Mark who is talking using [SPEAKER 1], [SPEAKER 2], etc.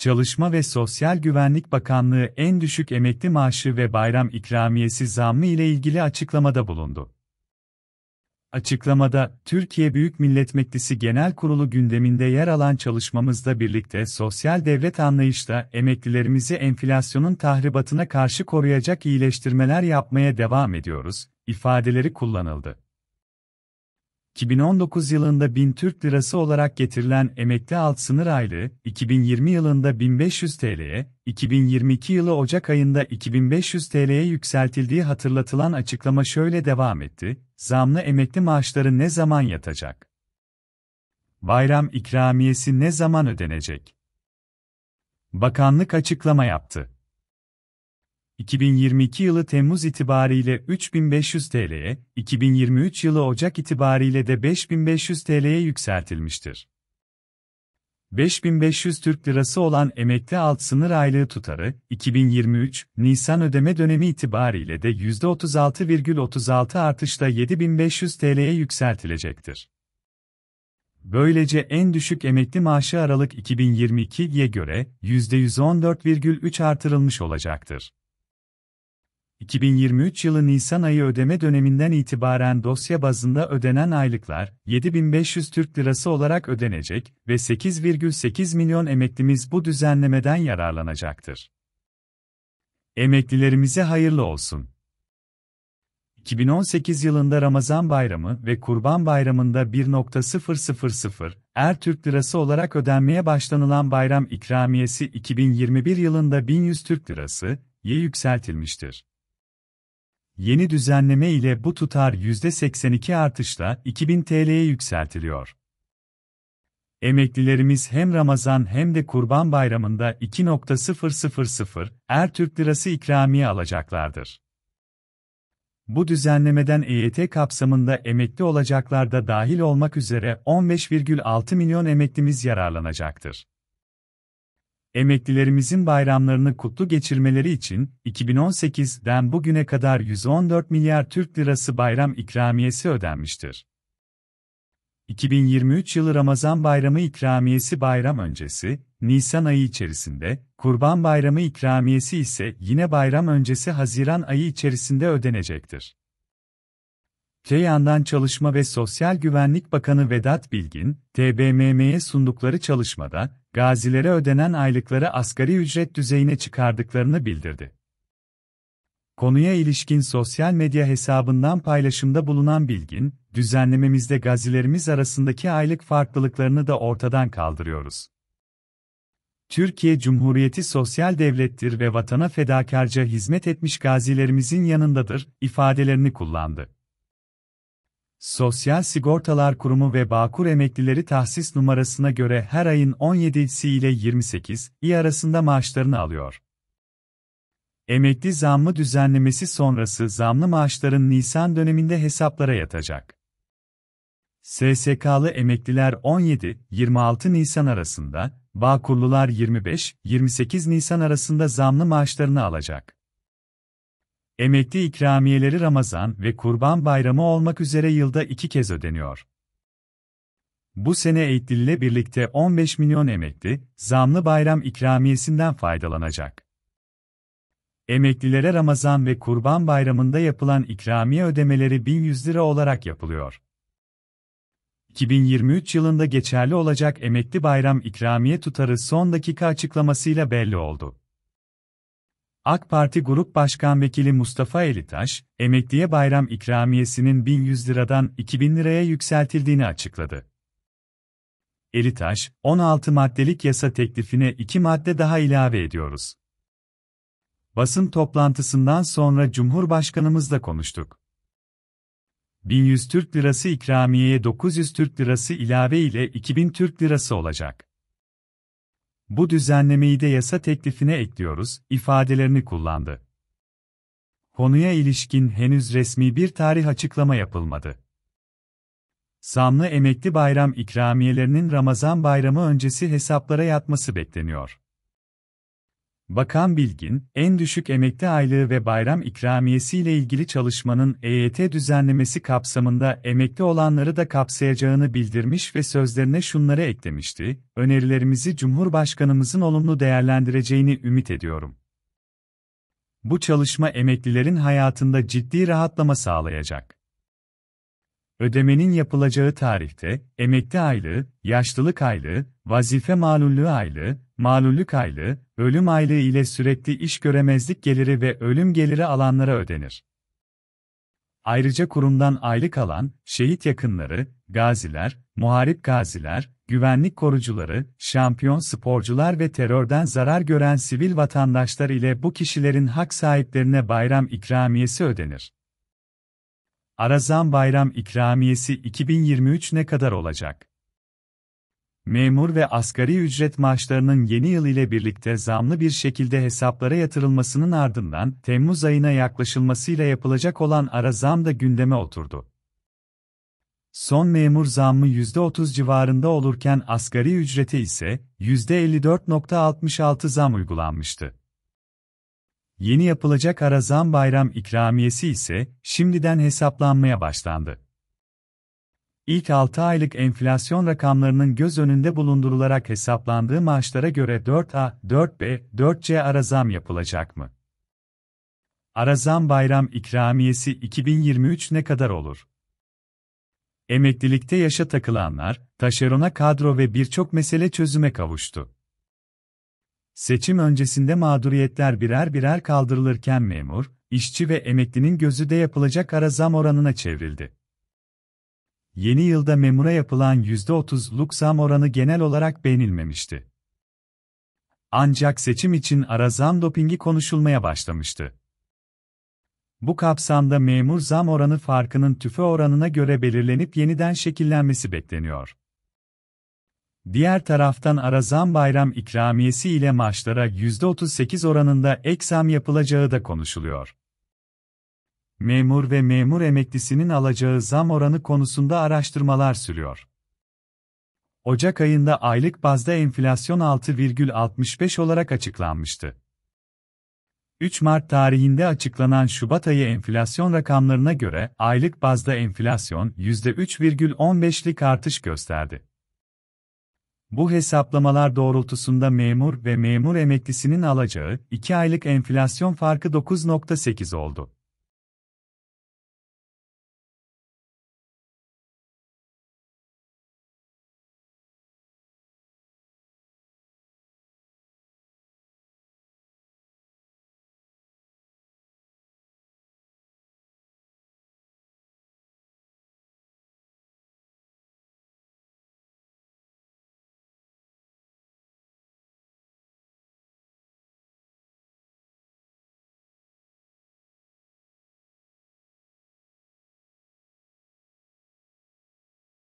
[SPEAKER 1] Çalışma ve Sosyal Güvenlik Bakanlığı en düşük emekli maaşı ve bayram ikramiyesi zammı ile ilgili açıklamada bulundu. Açıklamada, Türkiye Büyük Millet Meclisi Genel Kurulu gündeminde yer alan çalışmamızla birlikte sosyal devlet anlayışta emeklilerimizi enflasyonun tahribatına karşı koruyacak iyileştirmeler yapmaya devam ediyoruz, ifadeleri kullanıldı. 2019 yılında 1000 Türk Lirası olarak getirilen emekli alt sınır aylığı, 2020 yılında 1500 TL'ye, 2022 yılı Ocak ayında 2500 TL'ye yükseltildiği hatırlatılan açıklama şöyle devam etti, zamlı emekli maaşları ne zaman yatacak? Bayram ikramiyesi ne zaman ödenecek? Bakanlık açıklama yaptı. 2022 yılı Temmuz itibariyle 3500 TL'ye, 2023 yılı Ocak itibariyle de 5500 TL'ye yükseltilmiştir. 5500 Türk Lirası olan emekli alt sınır aylığı tutarı 2023 Nisan ödeme dönemi itibariyle de %36,36 artışla 7500 TL'ye yükseltilecektir. Böylece en düşük emekli maaşı Aralık 2022'ye göre %114,3 artırılmış olacaktır. 2023 yılı Nisan ayı ödeme döneminden itibaren dosya bazında ödenen aylıklar 7500 Türk Lirası olarak ödenecek ve 8,8 milyon emeklimiz bu düzenlemeden yararlanacaktır. Emeklilerimize hayırlı olsun. 2018 yılında Ramazan Bayramı ve Kurban Bayramı'nda 1.000 er Türk Lirası olarak ödenmeye başlanılan bayram ikramiyesi 2021 yılında 1100 Türk Lirası ye yükseltilmiştir. Yeni düzenleme ile bu tutar %82 artışla 2000 TL'ye yükseltiliyor. Emeklilerimiz hem Ramazan hem de Kurban Bayramı'nda 2.000 er Türk Lirası ikramiye alacaklardır. Bu düzenlemeden EYT kapsamında emekli olacaklar da dahil olmak üzere 15,6 milyon emeklimiz yararlanacaktır. Emeklilerimizin bayramlarını kutlu geçirmeleri için 2018'den bugüne kadar 114 milyar Türk Lirası bayram ikramiyesi ödenmiştir. 2023 yılı Ramazan Bayramı ikramiyesi bayram öncesi, Nisan ayı içerisinde, Kurban Bayramı ikramiyesi ise yine bayram öncesi Haziran ayı içerisinde ödenecektir. Te yandan Çalışma ve Sosyal Güvenlik Bakanı Vedat Bilgin, TBMM'ye sundukları çalışmada, gazilere ödenen aylıkları asgari ücret düzeyine çıkardıklarını bildirdi. Konuya ilişkin sosyal medya hesabından paylaşımda bulunan Bilgin, düzenlememizde gazilerimiz arasındaki aylık farklılıklarını da ortadan kaldırıyoruz. Türkiye Cumhuriyeti sosyal devlettir ve vatana fedakarca hizmet etmiş gazilerimizin yanındadır ifadelerini kullandı. Sosyal Sigortalar Kurumu ve Bağkur emeklileri tahsis numarasına göre her ayın 17'si ile 28 i arasında maaşlarını alıyor. Emekli zammı düzenlemesi sonrası zamlı maaşların Nisan döneminde hesaplara yatacak. SSK'lı emekliler 17-26 Nisan arasında, Bağkurlular 25-28 Nisan arasında zamlı maaşlarını alacak. Emekli ikramiyeleri Ramazan ve Kurban Bayramı olmak üzere yılda iki kez ödeniyor. Bu sene Eğitil ile birlikte 15 milyon emekli, zamlı bayram ikramiyesinden faydalanacak. Emeklilere Ramazan ve Kurban Bayramı'nda yapılan ikramiye ödemeleri 1100 lira olarak yapılıyor. 2023 yılında geçerli olacak emekli bayram ikramiye tutarı son dakika açıklamasıyla belli oldu. AK Parti Grup Başkan Vekili Mustafa Elitaş, emekliye bayram ikramiyesinin 1100 liradan 2000 liraya yükseltildiğini açıkladı. Elitaş, 16 maddelik yasa teklifine 2 madde daha ilave ediyoruz. Basın toplantısından sonra Cumhurbaşkanımızla konuştuk. 1100 Türk Lirası ikramiyeye 900 Türk Lirası ilave ile 2000 Türk Lirası olacak. Bu düzenlemeyi de yasa teklifine ekliyoruz, ifadelerini kullandı. Konuya ilişkin henüz resmi bir tarih açıklama yapılmadı. Zamlı emekli bayram ikramiyelerinin Ramazan bayramı öncesi hesaplara yatması bekleniyor. Bakan Bilgin, en düşük emekli aylığı ve bayram ikramiyesi ile ilgili çalışmanın EYT düzenlemesi kapsamında emekli olanları da kapsayacağını bildirmiş ve sözlerine şunları eklemişti, önerilerimizi Cumhurbaşkanımızın olumlu değerlendireceğini ümit ediyorum. Bu çalışma emeklilerin hayatında ciddi rahatlama sağlayacak. Ödemenin yapılacağı tarihte, emekli aylığı, yaşlılık aylığı, vazife malullüğü aylığı, malullük aylığı, ölüm aylığı ile sürekli iş göremezlik geliri ve ölüm geliri alanlara ödenir. Ayrıca kurumdan aylık alan, şehit yakınları, gaziler, muharip gaziler, güvenlik korucuları, şampiyon sporcular ve terörden zarar gören sivil vatandaşlar ile bu kişilerin hak sahiplerine bayram ikramiyesi ödenir. Arazan Bayram ikramiyesi 2023 ne kadar olacak? memur ve asgari ücret maaşlarının yeni yıl ile birlikte zamlı bir şekilde hesaplara yatırılmasının ardından Temmuz ayına yaklaşılmasıyla yapılacak olan ara zam da gündeme oturdu. Son memur zammı %30 civarında olurken asgari ücrete ise %54.66 zam uygulanmıştı. Yeni yapılacak ara zam bayram ikramiyesi ise şimdiden hesaplanmaya başlandı. İlk 6 aylık enflasyon rakamlarının göz önünde bulundurularak hesaplandığı maaşlara göre 4A, 4B, 4C arazam yapılacak mı? Arazam bayram ikramiyesi 2023 ne kadar olur? Emeklilikte yaşa takılanlar, taşerona kadro ve birçok mesele çözüme kavuştu. Seçim öncesinde mağduriyetler birer birer kaldırılırken memur, işçi ve emeklinin gözü de yapılacak ara zam oranına çevrildi yeni yılda memura yapılan %30'luk zam oranı genel olarak beğenilmemişti. Ancak seçim için ara zam dopingi konuşulmaya başlamıştı. Bu kapsamda memur zam oranı farkının tüfe oranına göre belirlenip yeniden şekillenmesi bekleniyor. Diğer taraftan ara zam bayram ikramiyesi ile maaşlara %38 oranında ek zam yapılacağı da konuşuluyor memur ve memur emeklisinin alacağı zam oranı konusunda araştırmalar sürüyor. Ocak ayında aylık bazda enflasyon 6,65 olarak açıklanmıştı. 3 Mart tarihinde açıklanan Şubat ayı enflasyon rakamlarına göre aylık bazda enflasyon %3,15'lik artış gösterdi. Bu hesaplamalar doğrultusunda memur ve memur emeklisinin alacağı 2 aylık enflasyon farkı 9.8 oldu.